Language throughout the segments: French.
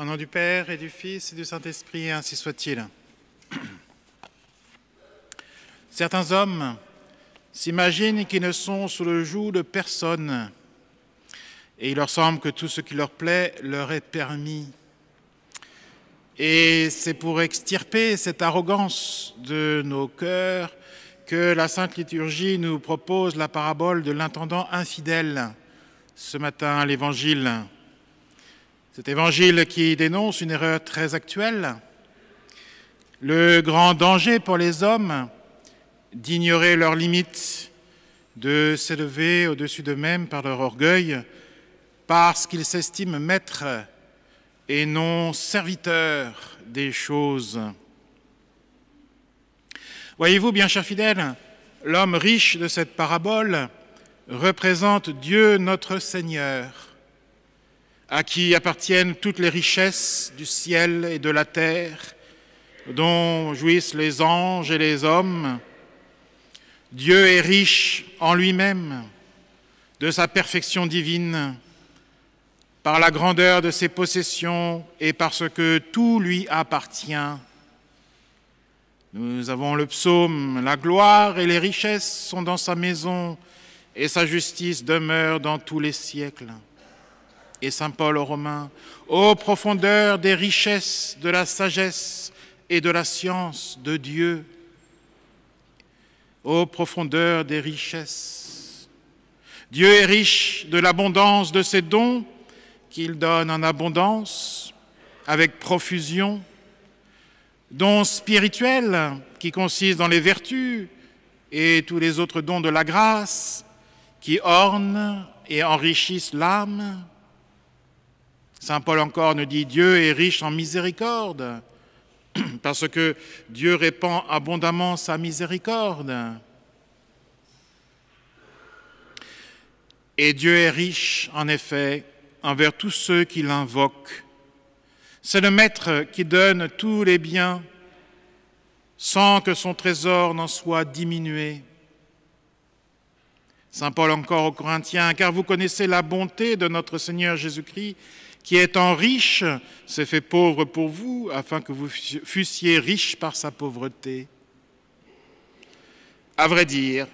En nom du Père et du Fils et du Saint-Esprit, ainsi soit-il. Certains hommes s'imaginent qu'ils ne sont sous le joug de personne et il leur semble que tout ce qui leur plaît leur est permis. Et c'est pour extirper cette arrogance de nos cœurs que la Sainte Liturgie nous propose la parabole de l'intendant infidèle. Ce matin, l'Évangile. Cet évangile qui dénonce une erreur très actuelle, le grand danger pour les hommes d'ignorer leurs limites, de s'élever au-dessus d'eux-mêmes par leur orgueil, parce qu'ils s'estiment maîtres et non serviteurs des choses. Voyez-vous, bien chers fidèles, l'homme riche de cette parabole représente Dieu notre Seigneur, à qui appartiennent toutes les richesses du ciel et de la terre, dont jouissent les anges et les hommes. Dieu est riche en lui-même, de sa perfection divine, par la grandeur de ses possessions et parce que tout lui appartient. Nous avons le psaume, la gloire et les richesses sont dans sa maison et sa justice demeure dans tous les siècles et Saint Paul aux Romains, ô profondeur des richesses de la sagesse et de la science de Dieu, ô profondeur des richesses. Dieu est riche de l'abondance de ses dons qu'il donne en abondance, avec profusion, dons spirituels qui consistent dans les vertus et tous les autres dons de la grâce qui ornent et enrichissent l'âme, Saint Paul encore nous dit Dieu est riche en miséricorde, parce que Dieu répand abondamment sa miséricorde. Et Dieu est riche, en effet, envers tous ceux qui l'invoquent. C'est le Maître qui donne tous les biens sans que son trésor n'en soit diminué. Saint Paul encore aux Corinthiens, car vous connaissez la bonté de notre Seigneur Jésus-Christ qui étant riche, s'est fait pauvre pour vous, afin que vous fussiez riche par sa pauvreté. À vrai dire,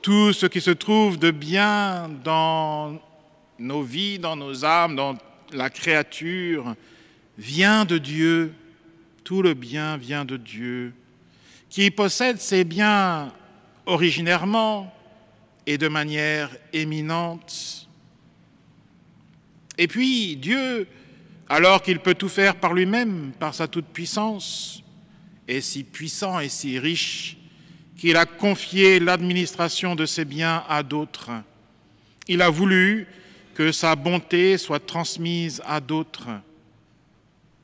tout ce qui se trouve de bien dans nos vies, dans nos âmes, dans la créature, vient de Dieu. Tout le bien vient de Dieu, qui possède ses biens originairement et de manière éminente. Et puis Dieu, alors qu'il peut tout faire par lui-même, par sa toute-puissance, est si puissant et si riche qu'il a confié l'administration de ses biens à d'autres. Il a voulu que sa bonté soit transmise à d'autres.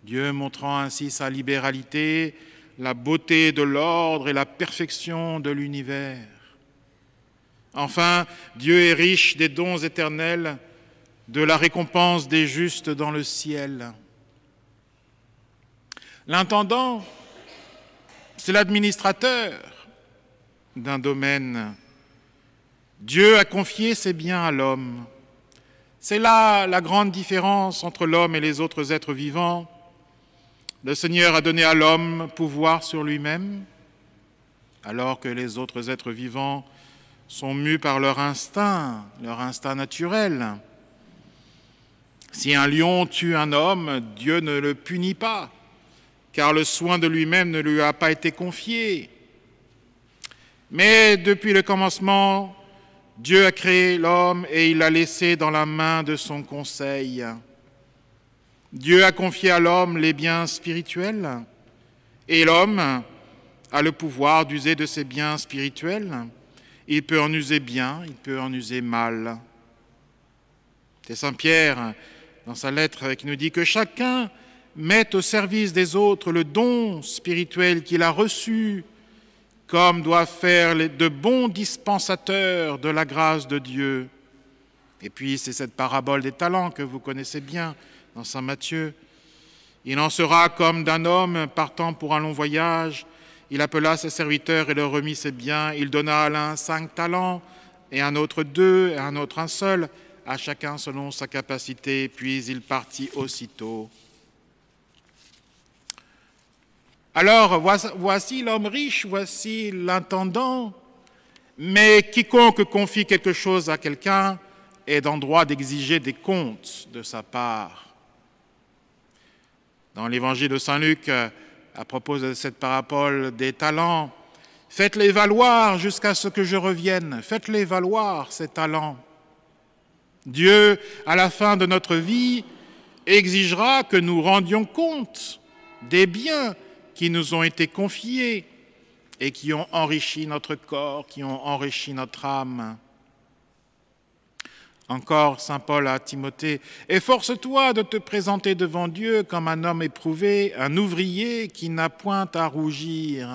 Dieu montrant ainsi sa libéralité, la beauté de l'ordre et la perfection de l'univers. Enfin, Dieu est riche des dons éternels de la récompense des justes dans le ciel. L'intendant, c'est l'administrateur d'un domaine. Dieu a confié ses biens à l'homme. C'est là la grande différence entre l'homme et les autres êtres vivants. Le Seigneur a donné à l'homme pouvoir sur lui-même, alors que les autres êtres vivants sont mus par leur instinct, leur instinct naturel. Si un lion tue un homme, Dieu ne le punit pas, car le soin de lui-même ne lui a pas été confié. Mais depuis le commencement, Dieu a créé l'homme et il l'a laissé dans la main de son conseil. Dieu a confié à l'homme les biens spirituels et l'homme a le pouvoir d'user de ses biens spirituels. Il peut en user bien, il peut en user mal. C'est Saint Pierre dans sa lettre il nous dit que chacun met au service des autres le don spirituel qu'il a reçu, comme doivent faire de bons dispensateurs de la grâce de Dieu. Et puis c'est cette parabole des talents que vous connaissez bien dans Saint Matthieu. Il en sera comme d'un homme partant pour un long voyage. Il appela ses serviteurs et leur remit ses biens. Il donna à l'un cinq talents et à un autre deux et à un autre un seul, à chacun selon sa capacité, puis il partit aussitôt. Alors voici l'homme riche, voici l'intendant, mais quiconque confie quelque chose à quelqu'un est en droit d'exiger des comptes de sa part. Dans l'évangile de Saint Luc, à propos de cette parapole des talents, faites-les valoir jusqu'à ce que je revienne, faites-les valoir ces talents. Dieu, à la fin de notre vie, exigera que nous rendions compte des biens qui nous ont été confiés et qui ont enrichi notre corps, qui ont enrichi notre âme. Encore Saint Paul à Timothée, Efforce-toi de te présenter devant Dieu comme un homme éprouvé, un ouvrier qui n'a point à rougir,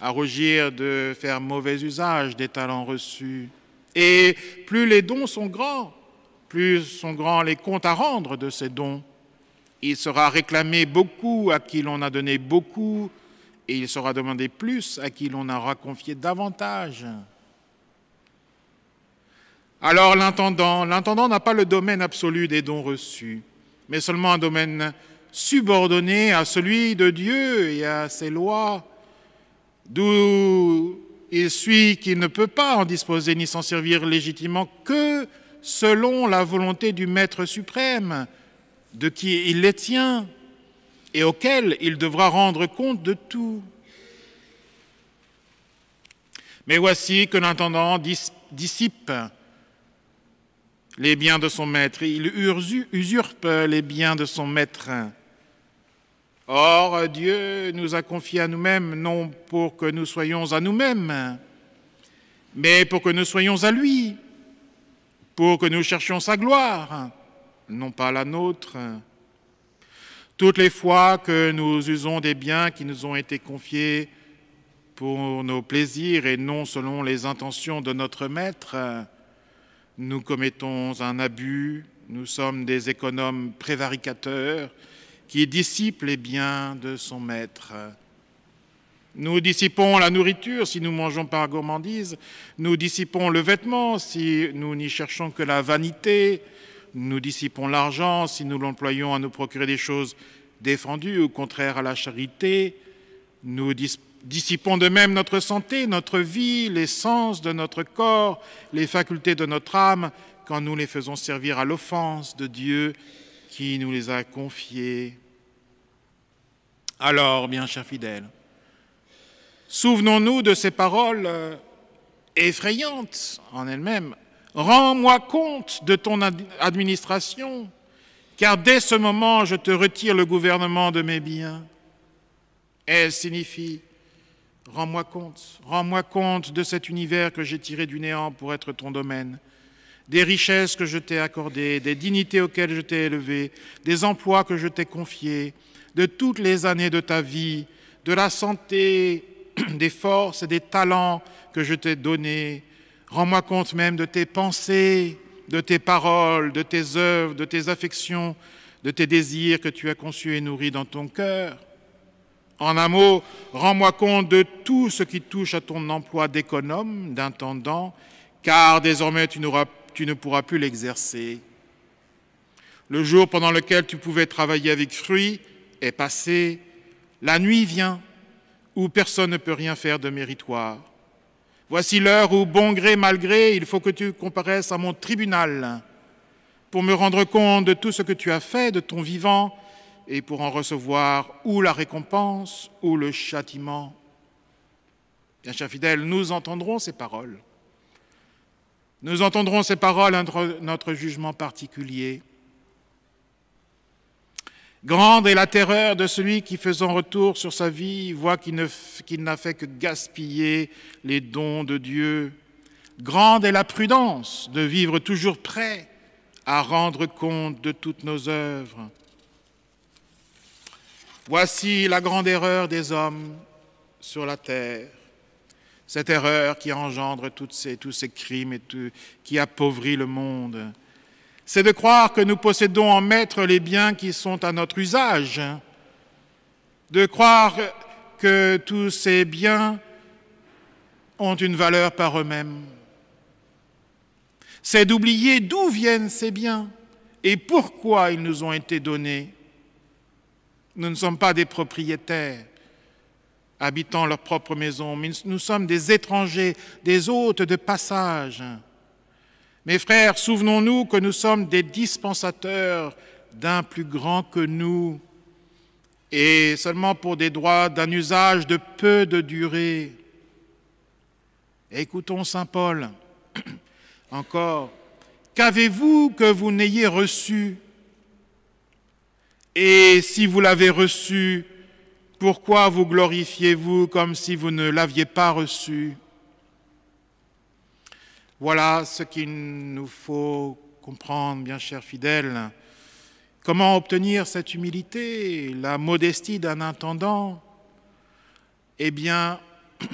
à rougir de faire mauvais usage des talents reçus, et plus les dons sont grands, plus sont grands les comptes à rendre de ces dons. Il sera réclamé beaucoup à qui l'on a donné beaucoup, et il sera demandé plus à qui l'on aura confié davantage. Alors l'intendant, l'intendant n'a pas le domaine absolu des dons reçus, mais seulement un domaine subordonné à celui de Dieu et à ses lois, d'où et celui qui ne peut pas en disposer ni s'en servir légitimement que selon la volonté du Maître suprême, de qui il les tient et auquel il devra rendre compte de tout. Mais voici que l'intendant dissipe les biens de son maître, il usurpe les biens de son maître. Or, Dieu nous a confiés à nous-mêmes, non pour que nous soyons à nous-mêmes, mais pour que nous soyons à lui, pour que nous cherchions sa gloire, non pas la nôtre. Toutes les fois que nous usons des biens qui nous ont été confiés pour nos plaisirs et non selon les intentions de notre Maître, nous commettons un abus, nous sommes des économes prévaricateurs, qui dissipe les biens de son maître. Nous dissipons la nourriture si nous mangeons par gourmandise, nous dissipons le vêtement si nous n'y cherchons que la vanité, nous dissipons l'argent si nous l'employons à nous procurer des choses défendues ou contraires à la charité, nous dissipons de même notre santé, notre vie, les sens de notre corps, les facultés de notre âme, quand nous les faisons servir à l'offense de Dieu qui nous les a confiés. Alors, bien chers fidèles, souvenons-nous de ces paroles euh, effrayantes en elles-mêmes. Rends-moi compte de ton administration, car dès ce moment, je te retire le gouvernement de mes biens. Elle signifie Rends-moi compte, rends-moi compte de cet univers que j'ai tiré du néant pour être ton domaine des richesses que je t'ai accordées, des dignités auxquelles je t'ai élevé, des emplois que je t'ai confiés, de toutes les années de ta vie, de la santé, des forces et des talents que je t'ai donnés. Rends-moi compte même de tes pensées, de tes paroles, de tes œuvres, de tes affections, de tes désirs que tu as conçus et nourris dans ton cœur. En un mot, rends-moi compte de tout ce qui touche à ton emploi d'économe, d'intendant, car désormais tu n'auras tu ne pourras plus l'exercer. Le jour pendant lequel tu pouvais travailler avec fruit est passé, la nuit vient où personne ne peut rien faire de méritoire. Voici l'heure où, bon gré, mal gré, il faut que tu comparaisses à mon tribunal pour me rendre compte de tout ce que tu as fait de ton vivant et pour en recevoir ou la récompense ou le châtiment. Bien, chers fidèles, nous entendrons ces paroles. Nous entendrons ces paroles entre notre jugement particulier. Grande est la terreur de celui qui, faisant retour sur sa vie, voit qu'il n'a fait que gaspiller les dons de Dieu. Grande est la prudence de vivre toujours prêt à rendre compte de toutes nos œuvres. Voici la grande erreur des hommes sur la terre cette erreur qui engendre tous ces crimes et qui appauvrit le monde. C'est de croire que nous possédons en maître les biens qui sont à notre usage, de croire que tous ces biens ont une valeur par eux-mêmes. C'est d'oublier d'où viennent ces biens et pourquoi ils nous ont été donnés. Nous ne sommes pas des propriétaires, habitant leur propre maison, nous sommes des étrangers, des hôtes de passage. Mes frères, souvenons-nous que nous sommes des dispensateurs d'un plus grand que nous, et seulement pour des droits d'un usage de peu de durée. Écoutons Saint Paul encore. Qu'avez-vous que vous n'ayez reçu Et si vous l'avez reçu, pourquoi vous glorifiez-vous comme si vous ne l'aviez pas reçu Voilà ce qu'il nous faut comprendre, bien chers fidèles. Comment obtenir cette humilité, la modestie d'un intendant Eh bien,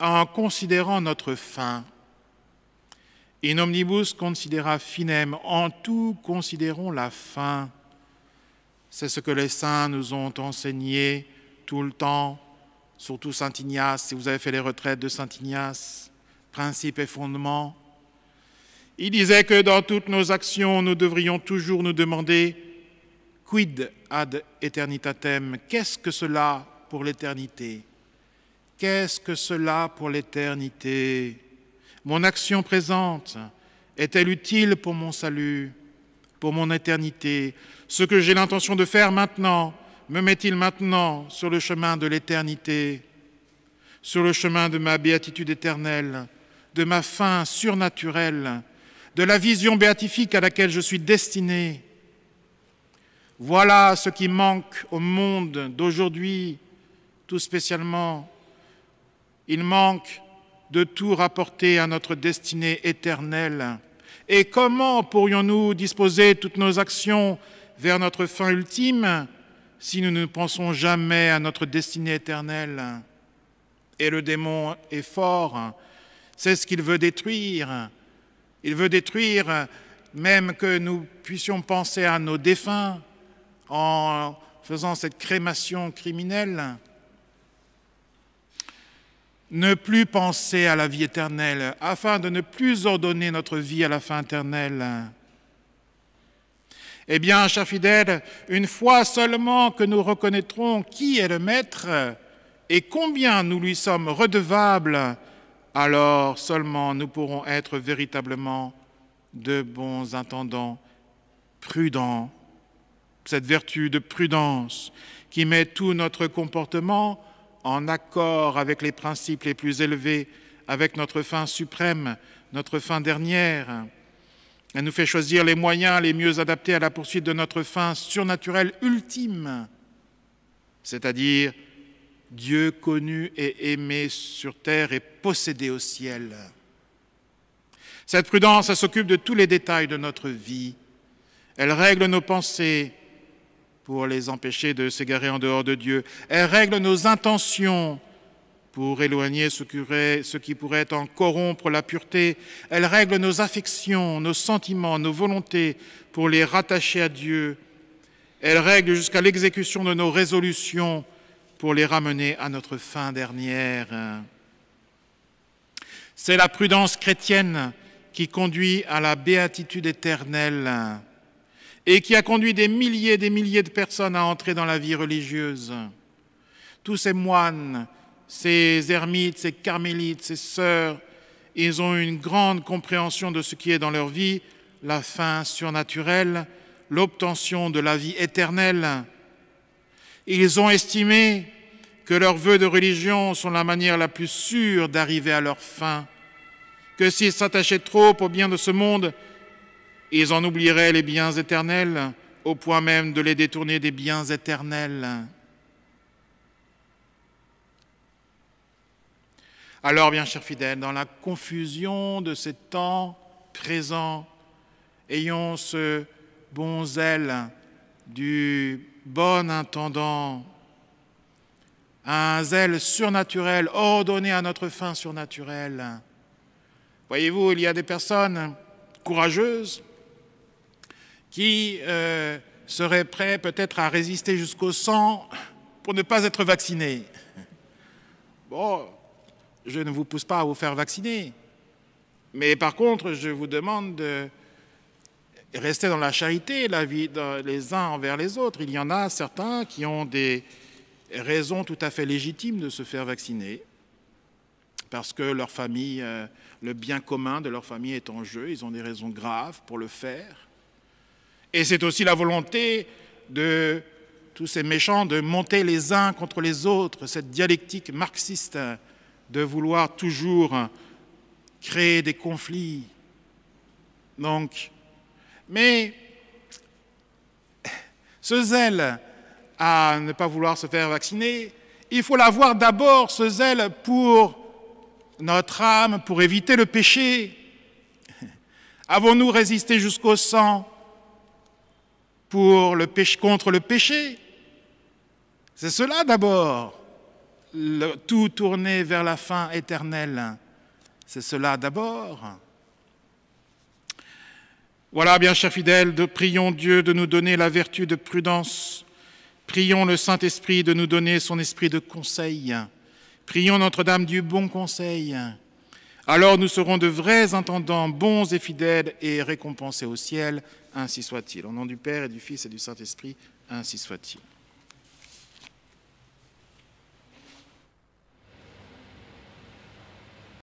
en considérant notre fin. In omnibus considera finem, en tout considérons la fin. C'est ce que les saints nous ont enseigné tout le temps, surtout Saint Ignace, si vous avez fait les retraites de Saint Ignace, principe et fondement, Il disait que dans toutes nos actions, nous devrions toujours nous demander quid ad eternitatem Qu'est-ce que cela pour l'éternité Qu'est-ce que cela pour l'éternité Mon action présente est-elle utile pour mon salut pour mon éternité. Ce que j'ai l'intention de faire maintenant, me met-il maintenant sur le chemin de l'éternité, sur le chemin de ma béatitude éternelle, de ma fin surnaturelle, de la vision béatifique à laquelle je suis destiné. Voilà ce qui manque au monde d'aujourd'hui, tout spécialement. Il manque de tout rapporter à notre destinée éternelle et comment pourrions-nous disposer toutes nos actions vers notre fin ultime si nous ne pensons jamais à notre destinée éternelle Et le démon est fort, c'est ce qu'il veut détruire. Il veut détruire même que nous puissions penser à nos défunts en faisant cette crémation criminelle ne plus penser à la vie éternelle, afin de ne plus ordonner notre vie à la fin éternelle. Eh bien, chers fidèles, une fois seulement que nous reconnaîtrons qui est le Maître et combien nous lui sommes redevables, alors seulement nous pourrons être véritablement de bons intendants, prudents. Cette vertu de prudence qui met tout notre comportement en accord avec les principes les plus élevés, avec notre fin suprême, notre fin dernière. Elle nous fait choisir les moyens les mieux adaptés à la poursuite de notre fin surnaturelle ultime, c'est-à-dire Dieu connu et aimé sur terre et possédé au ciel. Cette prudence, s'occupe de tous les détails de notre vie. Elle règle nos pensées, pour les empêcher de s'égarer en dehors de Dieu. Elle règle nos intentions pour éloigner ce qui pourrait en corrompre la pureté. Elle règle nos affections, nos sentiments, nos volontés pour les rattacher à Dieu. Elle règle jusqu'à l'exécution de nos résolutions pour les ramener à notre fin dernière. C'est la prudence chrétienne qui conduit à la béatitude éternelle et qui a conduit des milliers et des milliers de personnes à entrer dans la vie religieuse. Tous ces moines, ces ermites, ces carmélites, ces sœurs, ils ont une grande compréhension de ce qui est dans leur vie, la fin surnaturelle, l'obtention de la vie éternelle. Ils ont estimé que leurs vœux de religion sont la manière la plus sûre d'arriver à leur fin, que s'ils s'attachaient trop au bien de ce monde, ils en oublieraient les biens éternels, au point même de les détourner des biens éternels. Alors, bien chers fidèles, dans la confusion de ces temps présents, ayons ce bon zèle du bon intendant, un zèle surnaturel, ordonné à notre fin surnaturelle. Voyez-vous, il y a des personnes courageuses qui euh, seraient prêts peut-être à résister jusqu'au sang pour ne pas être vaccinés. Bon, je ne vous pousse pas à vous faire vacciner, mais par contre, je vous demande de rester dans la charité, la vie les uns envers les autres. Il y en a certains qui ont des raisons tout à fait légitimes de se faire vacciner parce que leur famille, euh, le bien commun de leur famille est en jeu, ils ont des raisons graves pour le faire. Et c'est aussi la volonté de tous ces méchants de monter les uns contre les autres, cette dialectique marxiste de vouloir toujours créer des conflits. Donc, mais ce zèle à ne pas vouloir se faire vacciner, il faut l'avoir d'abord, ce zèle pour notre âme, pour éviter le péché. Avons-nous résisté jusqu'au sang pour le péché, contre le péché. C'est cela d'abord, tout tourné vers la fin éternelle. C'est cela d'abord. Voilà, bien chers fidèles, prions Dieu de nous donner la vertu de prudence. Prions le Saint-Esprit de nous donner son esprit de conseil. Prions Notre-Dame du bon conseil. Alors nous serons de vrais intendants, bons et fidèles, et récompensés au ciel ainsi soit-il. Au nom du Père et du Fils et du Saint-Esprit, ainsi soit-il.